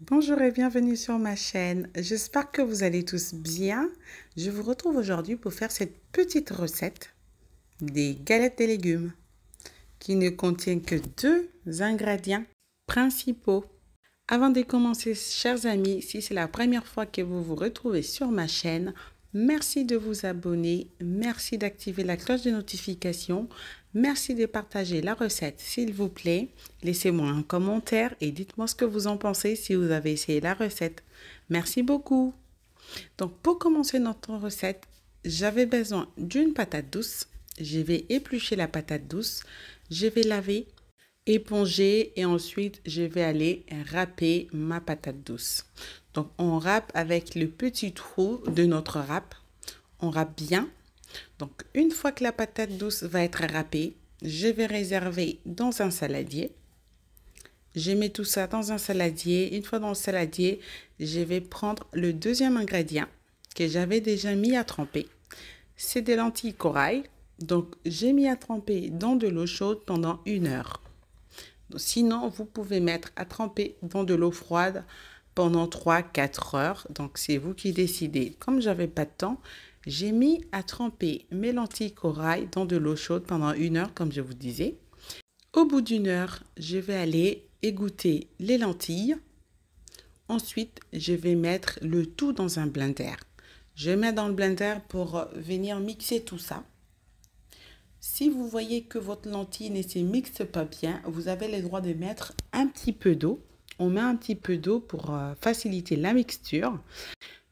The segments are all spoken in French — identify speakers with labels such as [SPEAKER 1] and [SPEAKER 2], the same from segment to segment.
[SPEAKER 1] Bonjour et bienvenue sur ma chaîne. J'espère que vous allez tous bien. Je vous retrouve aujourd'hui pour faire cette petite recette des galettes des légumes qui ne contient que deux ingrédients principaux. Avant de commencer, chers amis, si c'est la première fois que vous vous retrouvez sur ma chaîne, Merci de vous abonner, merci d'activer la cloche de notification, merci de partager la recette s'il vous plaît. Laissez-moi un commentaire et dites-moi ce que vous en pensez si vous avez essayé la recette. Merci beaucoup. Donc pour commencer notre recette, j'avais besoin d'une patate douce. Je vais éplucher la patate douce, je vais laver éponger et ensuite je vais aller râper ma patate douce. Donc on râpe avec le petit trou de notre râpe. On râpe bien. Donc une fois que la patate douce va être râpée, je vais réserver dans un saladier. Je mets tout ça dans un saladier. Une fois dans le saladier, je vais prendre le deuxième ingrédient que j'avais déjà mis à tremper. C'est des lentilles corail. Donc j'ai mis à tremper dans de l'eau chaude pendant une heure. Sinon, vous pouvez mettre à tremper dans de l'eau froide pendant 3-4 heures. Donc, c'est vous qui décidez. Comme j'avais pas de temps, j'ai mis à tremper mes lentilles corail dans de l'eau chaude pendant une heure, comme je vous disais. Au bout d'une heure, je vais aller égoutter les lentilles. Ensuite, je vais mettre le tout dans un blender. Je mets dans le blender pour venir mixer tout ça. Si vous voyez que votre lentille ne se mixe pas bien, vous avez le droit de mettre un petit peu d'eau. On met un petit peu d'eau pour euh, faciliter la mixture.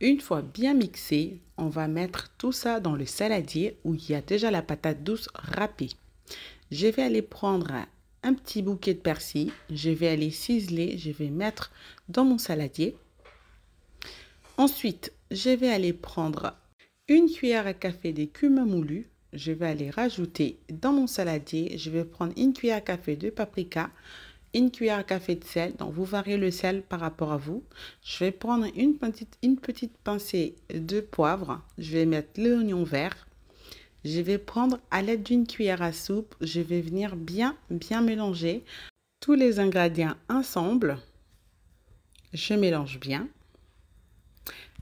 [SPEAKER 1] Une fois bien mixé, on va mettre tout ça dans le saladier où il y a déjà la patate douce râpée. Je vais aller prendre un petit bouquet de persil, je vais aller ciseler, je vais mettre dans mon saladier. Ensuite, je vais aller prendre une cuillère à café d'écume moulu, je vais aller rajouter dans mon saladier, je vais prendre une cuillère à café de paprika, une cuillère à café de sel. Donc, vous variez le sel par rapport à vous. Je vais prendre une petite, une petite pincée de poivre. Je vais mettre l'oignon vert. Je vais prendre à l'aide d'une cuillère à soupe, je vais venir bien, bien mélanger tous les ingrédients ensemble. Je mélange bien.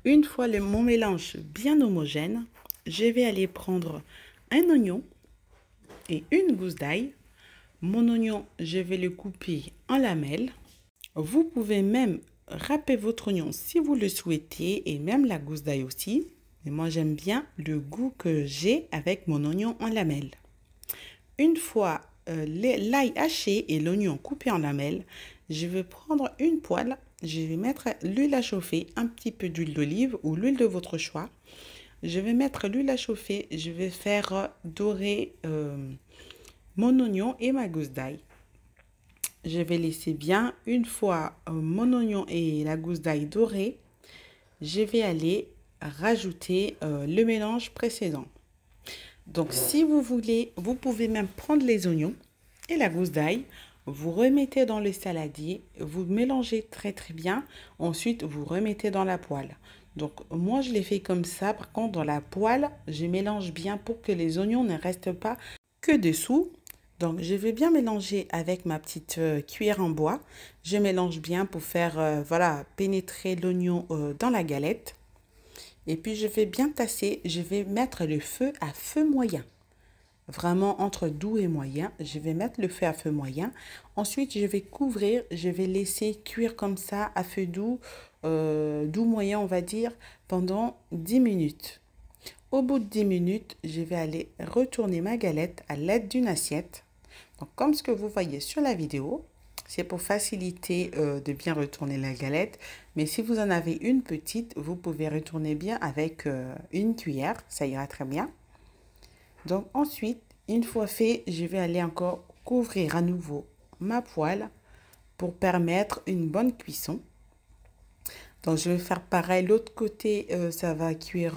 [SPEAKER 1] Une fois mon mélange bien homogène, je vais aller prendre oignon et une gousse d'ail. Mon oignon, je vais le couper en lamelles. Vous pouvez même râper votre oignon si vous le souhaitez et même la gousse d'ail aussi. Mais moi, j'aime bien le goût que j'ai avec mon oignon en lamelles. Une fois euh, l'ail haché et l'oignon coupé en lamelles, je vais prendre une poêle, je vais mettre l'huile à chauffer, un petit peu d'huile d'olive ou l'huile de votre choix. Je vais mettre l'huile à chauffer. Je vais faire euh, dorer euh, mon oignon et ma gousse d'ail. Je vais laisser bien. Une fois euh, mon oignon et la gousse d'ail dorée, je vais aller rajouter le mélange précédent. Donc si vous voulez, vous pouvez même prendre les oignons et la gousse d'ail vous remettez dans le saladier, vous mélangez très très bien, ensuite vous remettez dans la poêle. Donc moi je l'ai fait comme ça. Par contre dans la poêle, je mélange bien pour que les oignons ne restent pas que dessous. Donc je vais bien mélanger avec ma petite euh, cuillère en bois. Je mélange bien pour faire euh, voilà pénétrer l'oignon euh, dans la galette. Et puis je vais bien tasser, je vais mettre le feu à feu moyen. Vraiment entre doux et moyen, je vais mettre le feu à feu moyen. Ensuite, je vais couvrir, je vais laisser cuire comme ça à feu doux euh, doux moyen, on va dire, pendant 10 minutes. Au bout de 10 minutes, je vais aller retourner ma galette à l'aide d'une assiette. comme ce que vous voyez sur la vidéo, c'est pour faciliter euh, de bien retourner la galette. Mais si vous en avez une petite, vous pouvez retourner bien avec euh, une cuillère. Ça ira très bien. Donc ensuite, une fois fait, je vais aller encore couvrir à nouveau ma poêle pour permettre une bonne cuisson. Donc je vais faire pareil, l'autre côté, euh, ça va cuire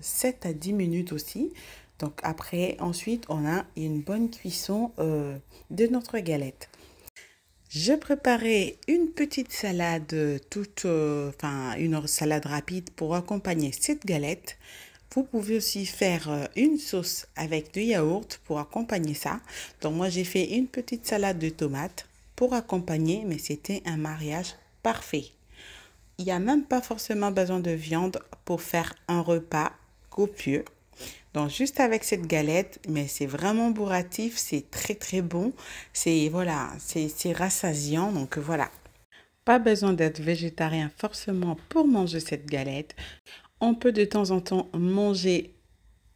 [SPEAKER 1] 7 euh, à 10 minutes aussi. Donc après, ensuite, on a une bonne cuisson euh, de notre galette. Je préparais une petite salade, toute, enfin une salade rapide pour accompagner cette galette. Vous pouvez aussi faire une sauce avec du yaourt pour accompagner ça. Donc moi j'ai fait une petite salade de tomates pour accompagner, mais c'était un mariage parfait il n'y a même pas forcément besoin de viande pour faire un repas copieux. Donc juste avec cette galette, mais c'est vraiment bourratif, c'est très très bon, c'est voilà, c'est rassasiant, donc voilà. Pas besoin d'être végétarien forcément pour manger cette galette. On peut de temps en temps manger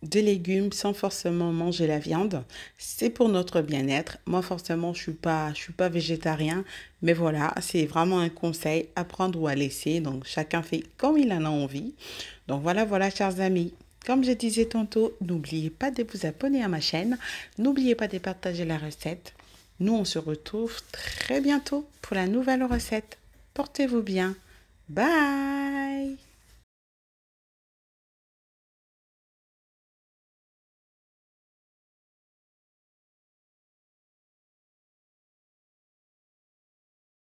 [SPEAKER 1] des légumes sans forcément manger la viande. C'est pour notre bien-être. Moi, forcément, je suis pas, je suis pas végétarien, mais voilà, c'est vraiment un conseil à prendre ou à laisser. Donc, chacun fait comme il en a envie. Donc voilà, voilà, chers amis. Comme je disais tantôt, n'oubliez pas de vous abonner à ma chaîne. N'oubliez pas de partager la recette. Nous, on se retrouve très bientôt pour la nouvelle recette. Portez-vous bien. Bye